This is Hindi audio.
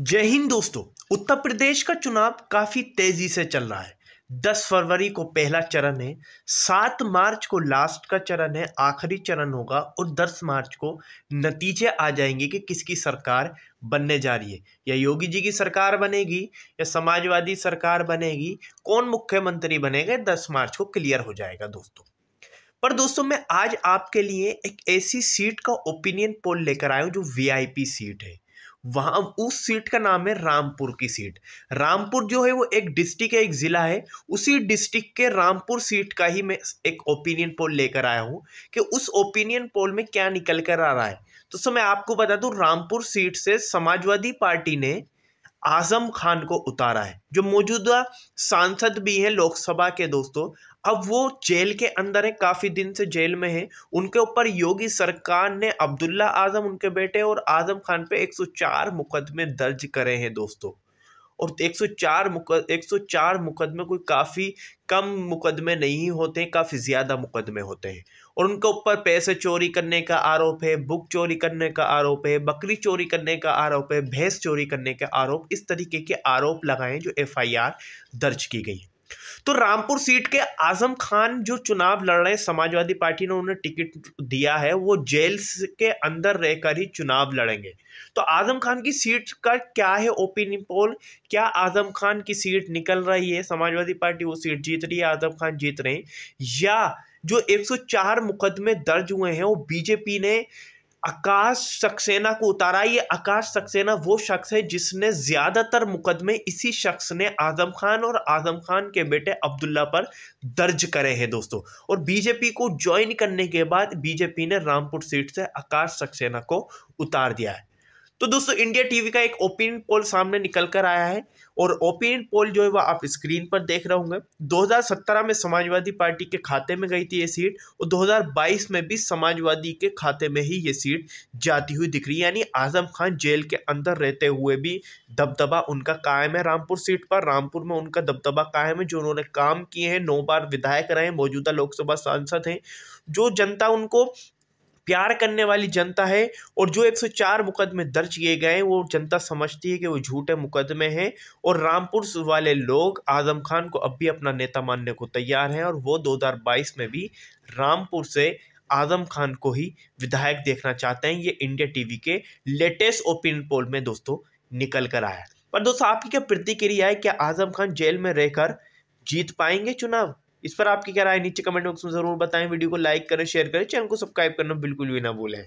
जय हिंद दोस्तों उत्तर प्रदेश का चुनाव काफ़ी तेज़ी से चल रहा है दस फरवरी को पहला चरण है सात मार्च को लास्ट का चरण है आखिरी चरण होगा और दस मार्च को नतीजे आ जाएंगे कि किसकी सरकार बनने जा रही है या योगी जी की सरकार बनेगी या समाजवादी सरकार बनेगी कौन मुख्यमंत्री बनेगा दस मार्च को क्लियर हो जाएगा दोस्तों पर दोस्तों मैं आज आपके लिए एक ऐसी सीट का ओपिनियन पोल लेकर आया हूँ जो वी सीट है वहाँ उस सीट का नाम है रामपुर की सीट रामपुर जो है वो एक डिस्ट्रिक्ट है एक ज़िला है उसी डिस्ट्रिक्ट के रामपुर सीट का ही मैं एक ओपिनियन पोल लेकर आया हूँ कि उस ओपिनियन पोल में क्या निकल कर आ रहा है तो सो मैं आपको बता दूँ रामपुर सीट से समाजवादी पार्टी ने आज़म खान को उतारा है जो मौजूदा सांसद भी हैं लोकसभा के दोस्तों अब वो जेल के अंदर है काफ़ी दिन से जेल में है उनके ऊपर योगी सरकार ने अब्दुल्ला आज़म उनके बेटे और आज़म खान पे 104 मुकदमे दर्ज करे हैं दोस्तों और 104 तो मुकद 104 मुकदमे कोई काफ़ी कम मुकदमे नहीं होते हैं काफ़ी ज़्यादा मुकदमे होते हैं और उनके ऊपर पैसे चोरी करने का आरोप है बुक चोरी करने का आरोप है बकरी चोरी करने का आरोप है भैंस चोरी करने का आरोप इस तरीके के आरोप लगाएं जो एफआईआर दर्ज की गई है तो रामपुर सीट के आजम खान जो चुनाव लड़ रहे हैं समाजवादी पार्टी ने उन्हें टिकट दिया है वो जेल के अंदर रहकर ही चुनाव लड़ेंगे तो आजम खान की सीट का क्या है ओपिनियन पोल क्या आजम खान की सीट निकल रही है समाजवादी पार्टी वो सीट जीत रही है आजम खान जीत रहे हैं या जो 104 मुकदमे दर्ज हुए हैं वो बीजेपी ने आकाश सक्सेना को उतारा ये आकाश सक्सेना वो शख्स है जिसने ज़्यादातर मुकदमे इसी शख्स ने आज़म खान और आज़म खान के बेटे अब्दुल्ला पर दर्ज करे हैं दोस्तों और बीजेपी को ज्वाइन करने के बाद बीजेपी ने रामपुर सीट से आकाश सक्सेना को उतार दिया है तो दोस्तों इंडिया टीवी का एक ओपिनियन पोल सामने निकल कर आया है और ओपिनियन पोल जो है वह आप स्क्रीन पर देख रहे होंगे 2017 में समाजवादी पार्टी के खाते में गई थी ये सीट और 2022 में भी समाजवादी के खाते में ही ये सीट जाती हुई दिख रही है यानी आजम खान जेल के अंदर रहते हुए भी दबदबा उनका कायम है रामपुर सीट पर रामपुर में उनका दबदबा कायम है जो उन्होंने काम किए हैं नौ बार विधायक रहे मौजूदा लोकसभा सांसद हैं जो जनता उनको प्यार करने वाली जनता है और जो 104 मुकदमे दर्ज किए गए हैं वो जनता समझती है कि वो झूठे मुकदमे हैं और रामपुर वाले लोग आजम खान को अब भी अपना नेता मानने को तैयार हैं और वो 2022 में भी रामपुर से आजम खान को ही विधायक देखना चाहते हैं ये इंडिया टीवी के लेटेस्ट ओपिनियन पोल में दोस्तों निकल कर आया पर दोस्तों आपकी क्या प्रतिक्रिया है क्या आजम खान जेल में रहकर जीत पाएंगे चुनाव इस पर आपकी क्या राय नीचे कमेंट बॉक्स में ज़रूर बताएं वीडियो को लाइक करें शेयर करें चैनल को सब्सक्राइब करना बिल्कुल भी ना भूलें